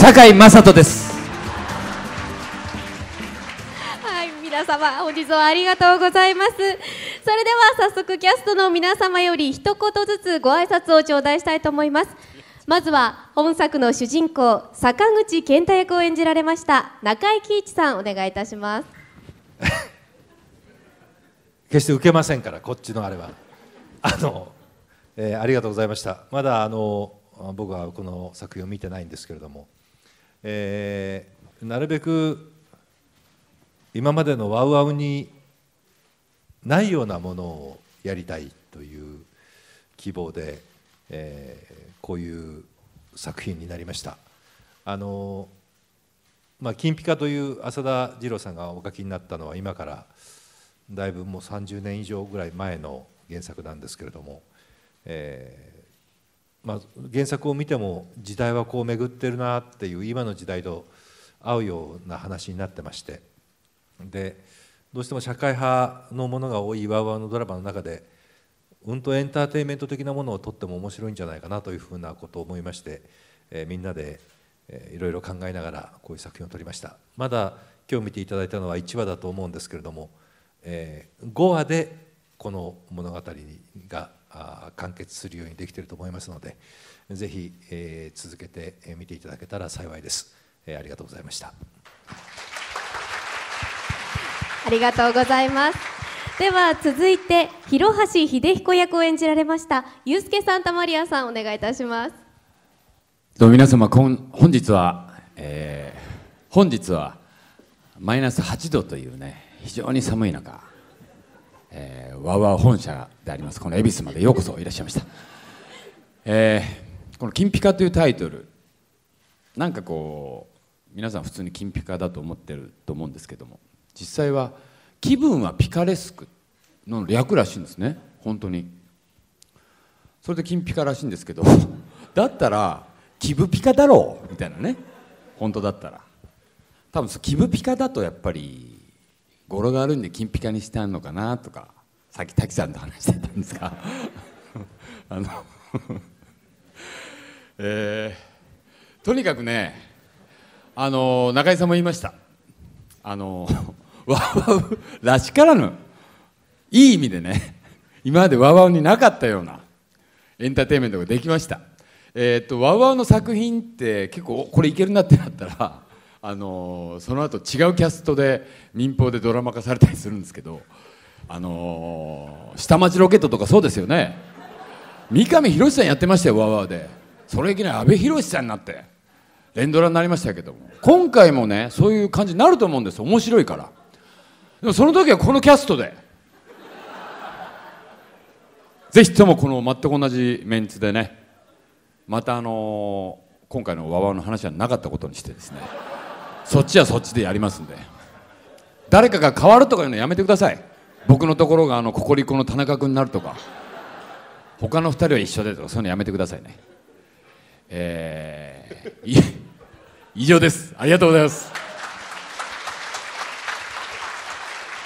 堺雅人ですはい皆様本日はありがとうございますそれでは早速キャストの皆様より一言ずつご挨拶を頂戴したいと思いますまずは本作の主人公坂口健太役を演じられました中井貴一さんお願いいたします 決して受けませんからこっちのあれはあの、えー、ありがとうございましたまだあの僕はこの作品を見てないんですけれどもえー、なるべく今までのワウワウにないようなものをやりたいという希望で、えー、こういう作品になりました。あのまあ、金ピカという浅田二郎さんがお書きになったのは今からだいぶもう30年以上ぐらい前の原作なんですけれども、えまあ、原作を見ても時代はこう巡ってるなっていう今の時代と合うような話になってましてでどうしても社会派のものが多いワウワウのドラマの中でうんとエンターテインメント的なものをとっても面白いんじゃないかなというふうなことを思いまして、えー、みんなで、えー、いろいろ考えながらこういう作品を撮りましたまだ今日見ていただいたのは1話だと思うんですけれども、えー、5話でこの物語が完結するようにできていると思いますのでぜひ、え続けて見ていただけたら幸いです、えありがとうございましたありがとうございますでは続いて広橋秀彦役を演じられましたゆうすけサンタマリアさんお願いいたしますどう皆様こん本日は、えー、本日はマイナス8度というね非常に寒い中、えーわわ本社でありますこの恵比寿までようこそいらっしゃいました、えー、この「金ピカ」というタイトルなんかこう皆さん普通に金ピカだと思ってると思うんですけども実際は「気分はピカレスク」の略らしいんですね本当にそれで金ピカらしいんですけど だったら「キブピカだろう」みたいなね本当だったら多分キブピカだとやっぱり語呂が悪いんで金ピカにしたのかなとかさっき滝さんと話してたんですが あの えー、とにかくねあの中井さんも言いましたあの ワーワウらしからぬいい意味でね今までワーワーになかったようなエンターテインメントができました、えー、っとワーワの作品って結構これいけるなってなったらあのその後違うキャストで民放でドラマ化されたりするんですけどあのー、下町ロケットとかそうですよね三上博さんやってましたよわわでそれいきなり阿部寛さんになって連ドラになりましたけども今回もねそういう感じになると思うんです面白いからでもその時はこのキャストでぜひともこの全く同じメンツでねまたあのー、今回のわわの話はなかったことにしてですねそっちはそっちでやりますんで誰かが変わるとかいうのやめてください僕のところがあのココリコの田中君になるとか他の2人は一緒でとかそういうのやめてくださいねえー、以上ですありがとうございます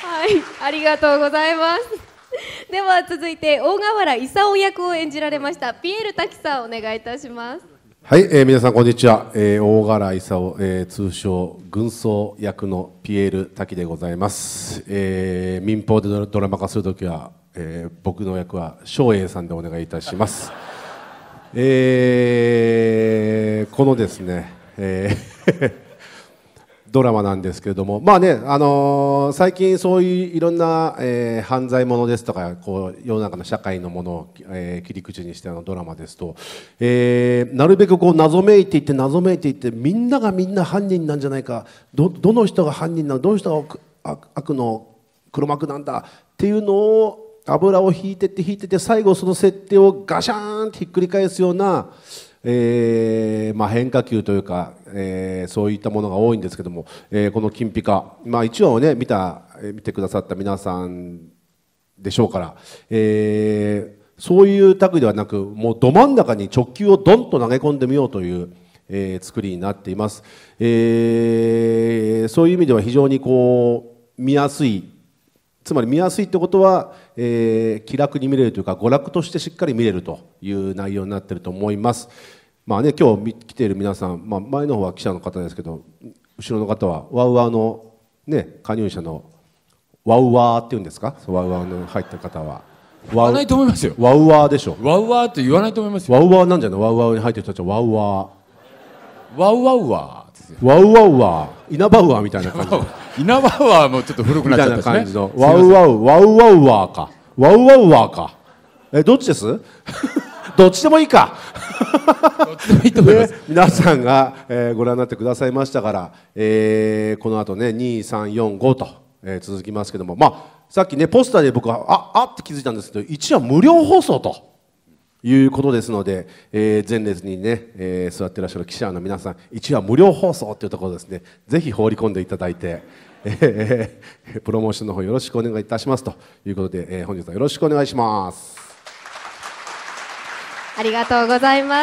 はいありがとうございますでは続いて大河原勲役を演じられましたピエール滝さんお願いいたしますはい、えー、皆さんこんにちは、えー、大柄勲、え通称軍曹役のピエール滝でございます、えー、民放でドラマ化するときは、えー、僕の役は松永さんでお願いいたしますえー、このですね、えードラマなんですけれども、まあねあのー、最近そういういろんな、えー、犯罪ものですとかこう世の中の社会のものを、えー、切り口にしてのドラマですと、えなるべくこう謎めいていって謎めいていってみんながみんな犯人なんじゃないかどどの人が犯人なのどの人が悪の黒幕なんだっていうのを油を引いてって引いてて最後その設定をガシャーンってひっくり返すような。えーまあ、変化球というか、えー、そういったものが多いんですけども、えー、この金ピカ、まあ、1話を、ね、見た見てくださった皆さんでしょうから、えー、そういう類ではなくもうど真ん中に直球をどんと投げ込んでみようという。えー、作りになっています、えー、そういう意味では非常にこう見やすいつまり見やすいってことは、えー、気楽に見れるというか娯楽としてしっかり見れるという内容になってると思います。まあね、今日来ている皆さん、まあ、前の方は記者の方ですけど後ろの方はワウワウの、ね、加入者のワウワーっていうんですかワウワーの入った方は。言わないと思いますよワウワーでしょワウワーって言わないと思いますよワウワーなんじゃないワウワーに入ってる人たちはワウワーワウワウワーワウワウワーイナウワーみたいな感じ稲葉はもうちょっと古くなっちゃったですね。すワウワウワウワウワーか。ワウワウワーか。えどっちです？どっちでもいいか。いいね、皆さんが、えー、ご覧になってくださいましたから、えー、この後ね2345と、えー、続きますけども、まあさっきねポスターで僕はああって気づいたんですけど、一応無料放送と。いうことですので、えー、前列にね、えー、座ってらっしゃる記者の皆さん1話無料放送というところですねぜひ放り込んでいただいて、えー、プロモーションの方よろしくお願いいたしますということで、えー、本日はよろしくお願いしますありがとうございます